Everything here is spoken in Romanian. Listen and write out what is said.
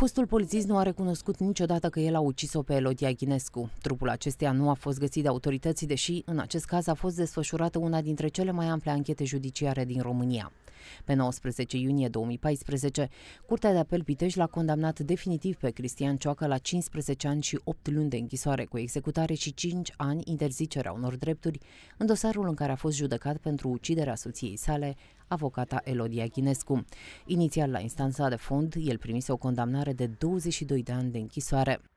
Fostul polițist nu a recunoscut niciodată că el a ucis-o pe Elodia Ghinescu. Trupul acesteia nu a fost găsit de autorități, deși în acest caz a fost desfășurată una dintre cele mai ample anchete judiciare din România. Pe 19 iunie 2014, Curtea de Apel Pitești l-a condamnat definitiv pe Cristian Cioacă la 15 ani și 8 luni de închisoare cu executare și 5 ani interzicerea unor drepturi în dosarul în care a fost judecat pentru uciderea soției sale, avocata Elodia Ghinescu. Inițial, la instanța de fond, el primise o condamnare de 22 de ani de închisoare.